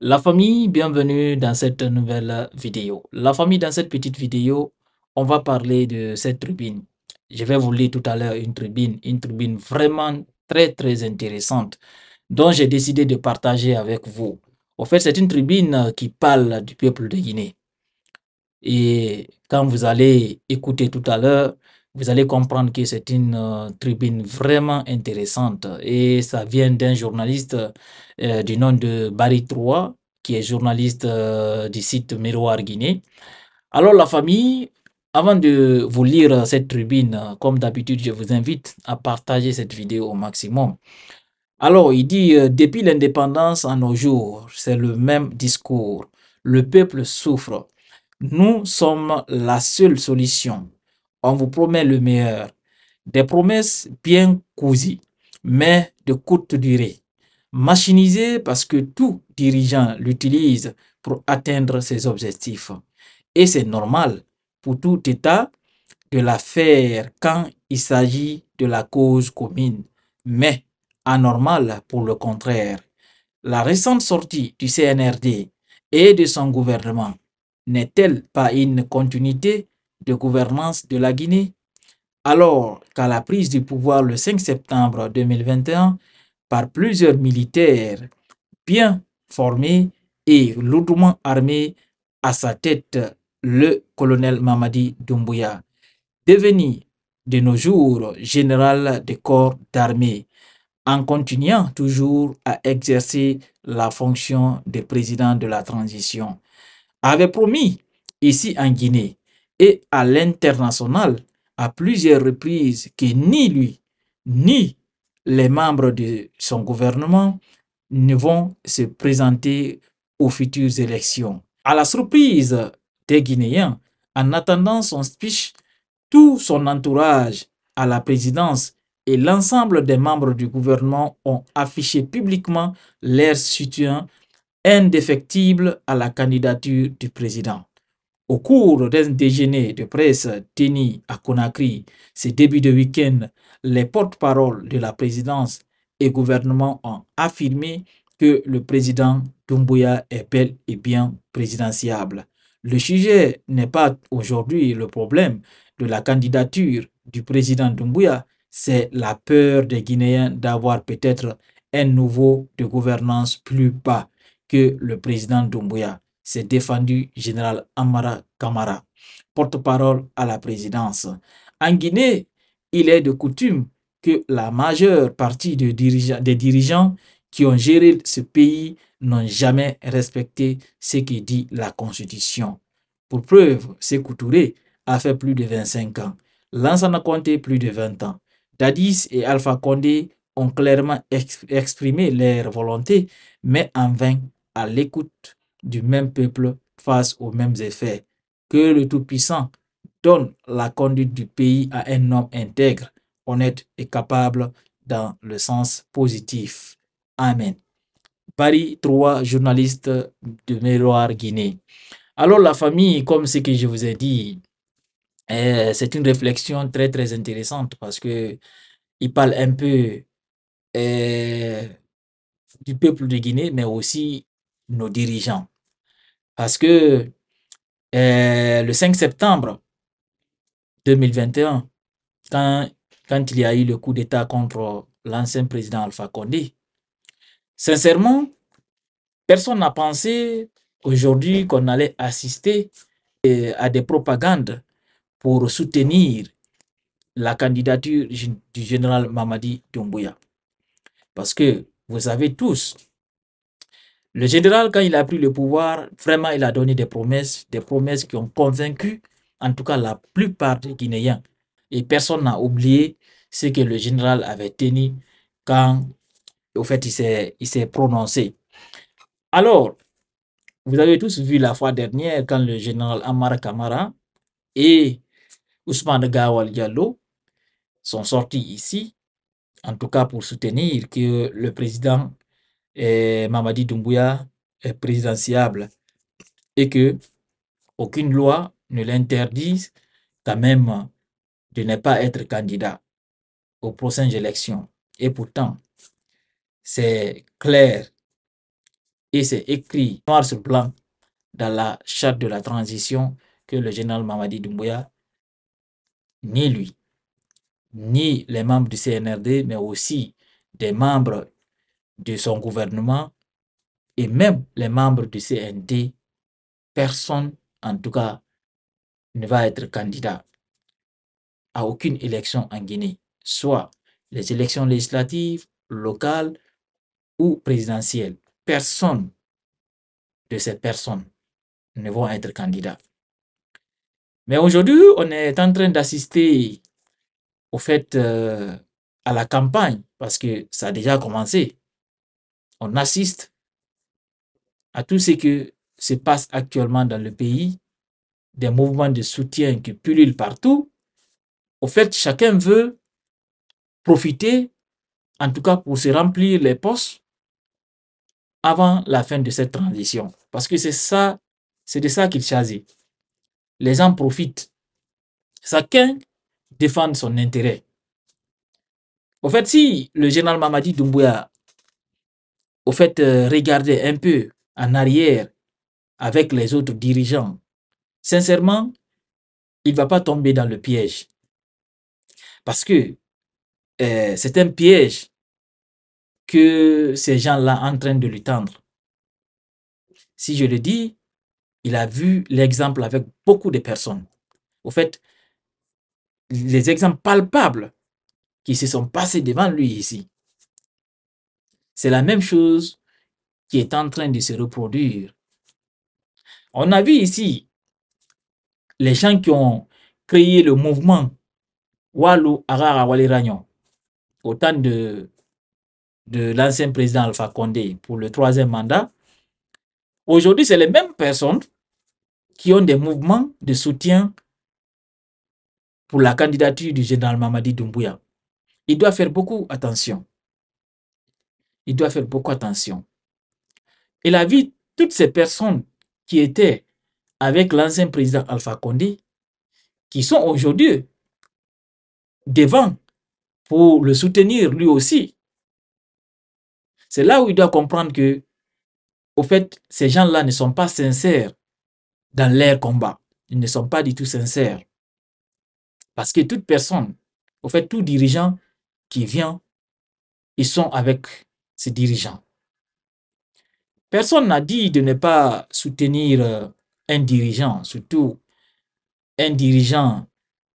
La famille, bienvenue dans cette nouvelle vidéo. La famille, dans cette petite vidéo, on va parler de cette tribune. Je vais vous lire tout à l'heure une tribune, une tribune vraiment très très intéressante dont j'ai décidé de partager avec vous. Au fait, c'est une tribune qui parle du peuple de Guinée. Et quand vous allez écouter tout à l'heure, vous allez comprendre que c'est une euh, tribune vraiment intéressante. Et ça vient d'un journaliste euh, du nom de Barry Trois, qui est journaliste euh, du site Miroir Guinée. Alors la famille, avant de vous lire cette tribune, comme d'habitude, je vous invite à partager cette vidéo au maximum. Alors, il dit, depuis l'indépendance à nos jours, c'est le même discours. Le peuple souffre. Nous sommes la seule solution on vous promet le meilleur. Des promesses bien cousues, mais de courte durée. Machinisées parce que tout dirigeant l'utilise pour atteindre ses objectifs. Et c'est normal pour tout État de la faire quand il s'agit de la cause commune, mais anormal pour le contraire. La récente sortie du CNRD et de son gouvernement n'est-elle pas une continuité gouvernance de la Guinée, alors qu'à la prise du pouvoir le 5 septembre 2021 par plusieurs militaires bien formés et lourdement armés à sa tête le colonel Mamadi Doumbouya, devenu de nos jours général des corps d'armée, en continuant toujours à exercer la fonction de président de la transition, avait promis, ici en Guinée, et à l'international à plusieurs reprises que ni lui ni les membres de son gouvernement ne vont se présenter aux futures élections. À la surprise des Guinéens, en attendant son speech, tout son entourage à la présidence et l'ensemble des membres du gouvernement ont affiché publiquement leur soutien indéfectible à la candidature du président. Au cours d'un déjeuner de presse tenu à Conakry ce début de week-end, les porte parole de la présidence et gouvernement ont affirmé que le président Doumbouya est bel et bien présidentiable. Le sujet n'est pas aujourd'hui le problème de la candidature du président Doumbouya, c'est la peur des Guinéens d'avoir peut-être un nouveau de gouvernance plus bas que le président Doumbouya s'est défendu général Amara Kamara, porte-parole à la présidence. En Guinée, il est de coutume que la majeure partie des dirigeants, qui ont géré ce pays n'ont jamais respecté ce que dit la Constitution. Pour preuve, Sékou Touré a fait plus de 25 ans, a compté plus de 20 ans, Dadis et Alpha Condé ont clairement exprimé leur volonté, mais en vain à l'écoute du même peuple face aux mêmes effets. Que le Tout-Puissant donne la conduite du pays à un homme intègre, honnête et capable dans le sens positif. Amen. Paris, 3 journaliste de Méloire, Guinée. Alors la famille, comme ce que je vous ai dit, euh, c'est une réflexion très très intéressante parce que il parle un peu euh, du peuple de Guinée, mais aussi nos dirigeants. Parce que euh, le 5 septembre 2021, quand, quand il y a eu le coup d'État contre l'ancien président Alpha Condé, sincèrement, personne n'a pensé aujourd'hui qu'on allait assister euh, à des propagandes pour soutenir la candidature du général Mamadi Doumbouya. Parce que vous avez tous le général, quand il a pris le pouvoir, vraiment, il a donné des promesses, des promesses qui ont convaincu, en tout cas, la plupart des Guinéens. Et personne n'a oublié ce que le général avait tenu quand, au fait, il s'est prononcé. Alors, vous avez tous vu la fois dernière quand le général amara Kamara et Ousmane Gawal Diallo sont sortis ici, en tout cas pour soutenir que le président eh, Mamadi Doumbouya est présidentiable et que aucune loi ne l'interdise quand même de ne pas être candidat aux prochaines élections. Et pourtant, c'est clair et c'est écrit noir sur blanc dans la charte de la transition que le général Mamadi Doumbouya, ni lui, ni les membres du CNRD, mais aussi des membres de son gouvernement et même les membres du CND, personne, en tout cas, ne va être candidat à aucune élection en Guinée, soit les élections législatives, locales ou présidentielles. Personne de ces personnes ne vont être candidat. Mais aujourd'hui, on est en train d'assister au fait euh, à la campagne parce que ça a déjà commencé on assiste à tout ce qui se passe actuellement dans le pays, des mouvements de soutien qui pullulent partout. Au fait, chacun veut profiter, en tout cas pour se remplir les postes avant la fin de cette transition. Parce que c'est ça, c'est de ça qu'il choisit. Les gens profitent. Chacun défend son intérêt. Au fait, si le général Mamadi Doumbouya au fait, euh, regarder un peu en arrière avec les autres dirigeants. Sincèrement, il ne va pas tomber dans le piège. Parce que euh, c'est un piège que ces gens-là en train de lui tendre. Si je le dis, il a vu l'exemple avec beaucoup de personnes. Au fait, les exemples palpables qui se sont passés devant lui ici. C'est la même chose qui est en train de se reproduire. On a vu ici les gens qui ont créé le mouvement Walu Arara Waliranyon au temps de, de l'ancien président Alpha Condé pour le troisième mandat. Aujourd'hui, c'est les mêmes personnes qui ont des mouvements de soutien pour la candidature du général Mamadi Doumbouya. Il doit faire beaucoup attention il doit faire beaucoup attention. Et la vie, toutes ces personnes qui étaient avec l'ancien président Alpha Condé, qui sont aujourd'hui devant pour le soutenir lui aussi. C'est là où il doit comprendre que, au fait, ces gens-là ne sont pas sincères dans leur combat. Ils ne sont pas du tout sincères. Parce que toute personne, au fait, tout dirigeant qui vient, ils sont avec ses dirigeants. Personne n'a dit de ne pas soutenir euh, un dirigeant, surtout un dirigeant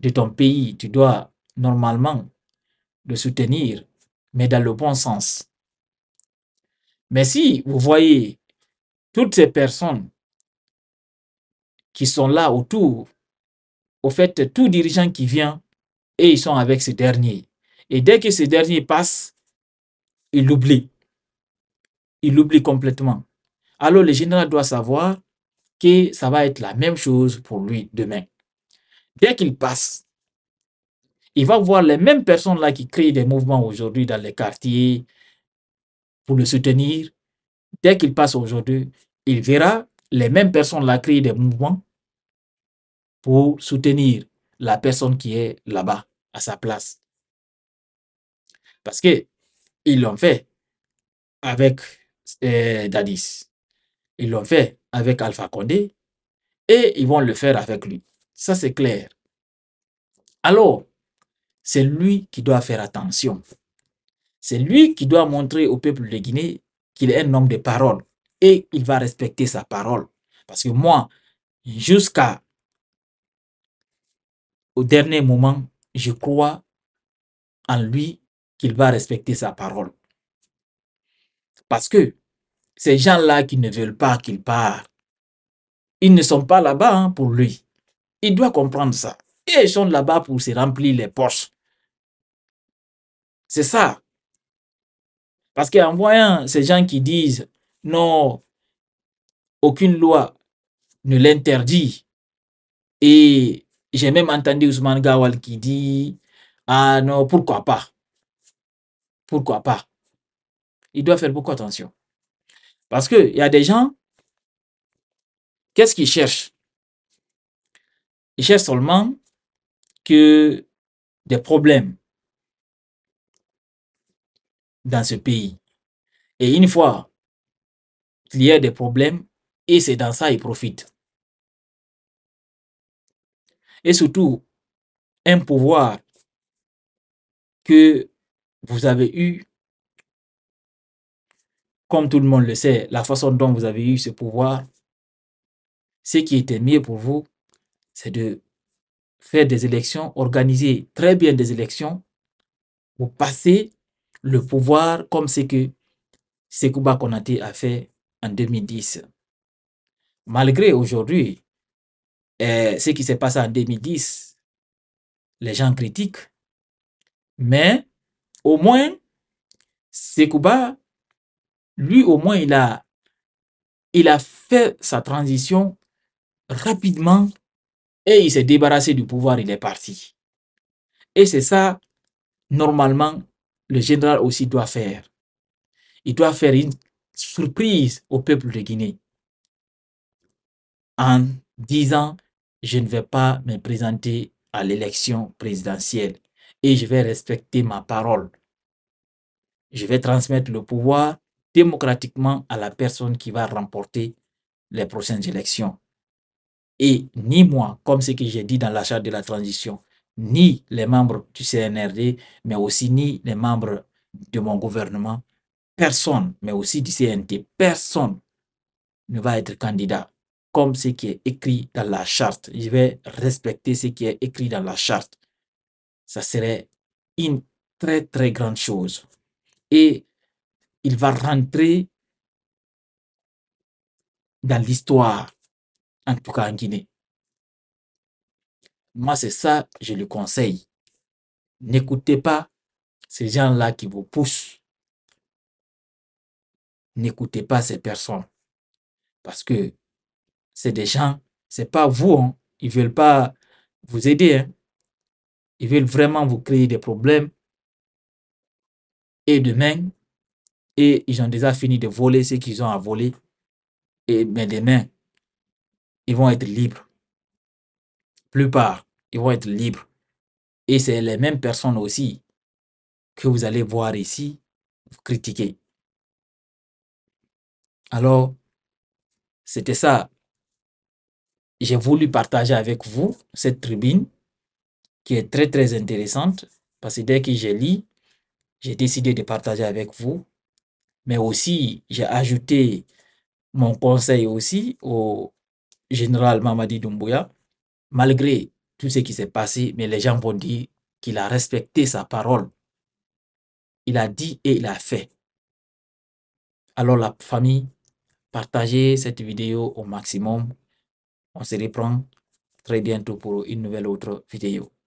de ton pays. Tu dois normalement le soutenir, mais dans le bon sens. Mais si vous voyez toutes ces personnes qui sont là autour, au fait, tout dirigeant qui vient, et ils sont avec ce dernier. Et dès que ce dernier passe, ils l'oublient il l'oublie complètement. Alors le général doit savoir que ça va être la même chose pour lui demain. Dès qu'il passe, il va voir les mêmes personnes-là qui créent des mouvements aujourd'hui dans les quartiers pour le soutenir. Dès qu'il passe aujourd'hui, il verra les mêmes personnes-là créer des mouvements pour soutenir la personne qui est là-bas, à sa place. Parce que l'ont fait avec euh, Dadis. Ils l'ont fait avec Alpha Condé et ils vont le faire avec lui. Ça, c'est clair. Alors, c'est lui qui doit faire attention. C'est lui qui doit montrer au peuple de Guinée qu'il est un homme de parole et il va respecter sa parole. Parce que moi, jusqu'à au dernier moment, je crois en lui qu'il va respecter sa parole. Parce que ces gens-là qui ne veulent pas qu'il parte, ils ne sont pas là-bas hein, pour lui. Il doit comprendre ça. Et ils sont là-bas pour se remplir les poches. C'est ça. Parce qu'en voyant ces gens qui disent non, aucune loi ne l'interdit. Et j'ai même entendu Ousmane Gawal qui dit ah non, pourquoi pas Pourquoi pas il doit faire beaucoup attention. Parce qu'il y a des gens, qu'est-ce qu'ils cherchent Ils cherchent seulement que des problèmes dans ce pays. Et une fois qu'il y a des problèmes, et c'est dans ça qu'ils profitent. Et surtout, un pouvoir que vous avez eu comme tout le monde le sait, la façon dont vous avez eu ce pouvoir, ce qui était mieux pour vous, c'est de faire des élections, organiser très bien des élections vous passer le pouvoir comme ce que Sekouba Konaté a fait en 2010. Malgré aujourd'hui eh, ce qui s'est passé en 2010, les gens critiquent, mais au moins Sekouba lui au moins, il a, il a fait sa transition rapidement et il s'est débarrassé du pouvoir, il est parti. Et c'est ça, normalement, le général aussi doit faire. Il doit faire une surprise au peuple de Guinée en disant, je ne vais pas me présenter à l'élection présidentielle et je vais respecter ma parole. Je vais transmettre le pouvoir démocratiquement à la personne qui va remporter les prochaines élections. Et ni moi, comme ce que j'ai dit dans la charte de la transition, ni les membres du CNRD, mais aussi ni les membres de mon gouvernement, personne, mais aussi du CNT, personne ne va être candidat comme ce qui est écrit dans la charte. Je vais respecter ce qui est écrit dans la charte. Ça serait une très, très grande chose. Et il va rentrer dans l'histoire, en tout cas en Guinée. Moi, c'est ça, je le conseille. N'écoutez pas ces gens-là qui vous poussent. N'écoutez pas ces personnes. Parce que c'est des gens, c'est pas vous, Ils hein. ils veulent pas vous aider. Hein. Ils veulent vraiment vous créer des problèmes. Et demain, ils ont déjà fini de voler ce qu'ils ont à voler. Et, mais demain, ils vont être libres. Plupart, ils vont être libres. Et c'est les mêmes personnes aussi que vous allez voir ici critiquer. Alors, c'était ça. J'ai voulu partager avec vous cette tribune qui est très, très intéressante parce que dès que j'ai lu, j'ai décidé de partager avec vous mais aussi, j'ai ajouté mon conseil aussi au général Mamadi Doumbouya. Malgré tout ce qui s'est passé, mais les gens vont dire qu'il a respecté sa parole. Il a dit et il a fait. Alors la famille, partagez cette vidéo au maximum. On se reprend très bientôt pour une nouvelle autre vidéo.